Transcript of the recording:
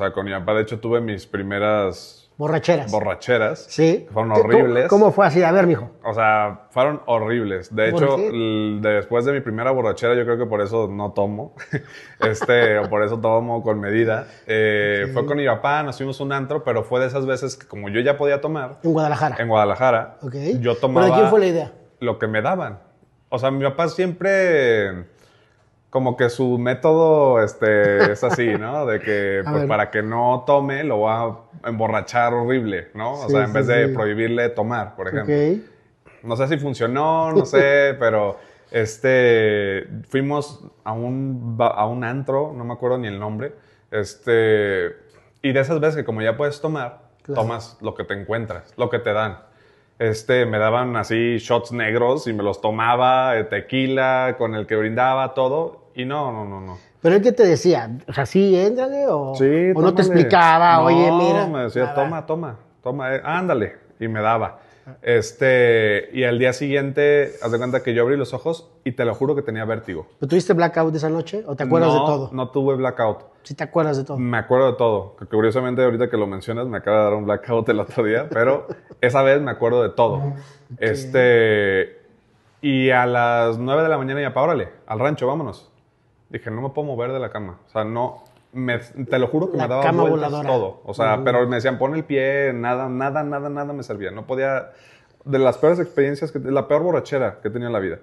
O sea, con mi papá, de hecho, tuve mis primeras... Borracheras. Borracheras. Sí. fueron horribles. ¿Cómo fue así? A ver, mijo. O sea, fueron horribles. De hecho, después de mi primera borrachera, yo creo que por eso no tomo. este, o por eso tomo con medida. Eh, fue con mi papá, nos fuimos un antro, pero fue de esas veces que como yo ya podía tomar. En Guadalajara. En Guadalajara. Ok. Yo tomaba... ¿Pero de quién fue la idea? Lo que me daban. O sea, mi papá siempre como que su método este, es así, ¿no? De que pues, para que no tome lo va a emborrachar horrible, ¿no? O sea, en vez de prohibirle tomar, por ejemplo. No sé si funcionó, no sé, pero este, fuimos a un, a un antro, no me acuerdo ni el nombre, este, y de esas veces que como ya puedes tomar, tomas lo que te encuentras, lo que te dan este, me daban así shots negros y me los tomaba, eh, tequila, con el que brindaba, todo. Y no, no, no, no. Pero él que te decía, ¿Así, sea, o, no te explicaba, oye, mira. No, me decía, toma, toma, toma, eh, ándale, y me daba. Ah. Este, y al día siguiente, haz de cuenta que yo abrí los ojos y te lo juro que tenía vértigo. ¿Pero tuviste blackout esa noche o te acuerdas de todo? No tuve blackout. ¿Sí te acuerdas de todo? Me acuerdo de todo. curiosamente, ahorita que lo mencionas, me acaba de dar un blackout el otro día, pero esa vez me acuerdo de todo. Este, y a las 9 de la mañana ya, para, órale, al rancho, vámonos dije, no me puedo mover de la cama. O sea, no, te lo juro que me daba vueltas todo. O sea, pero me decían, pon el pie, nada, nada, nada, nada me servía. No podía, de las peores experiencias, que, la peor borrachera que tenía en la vida.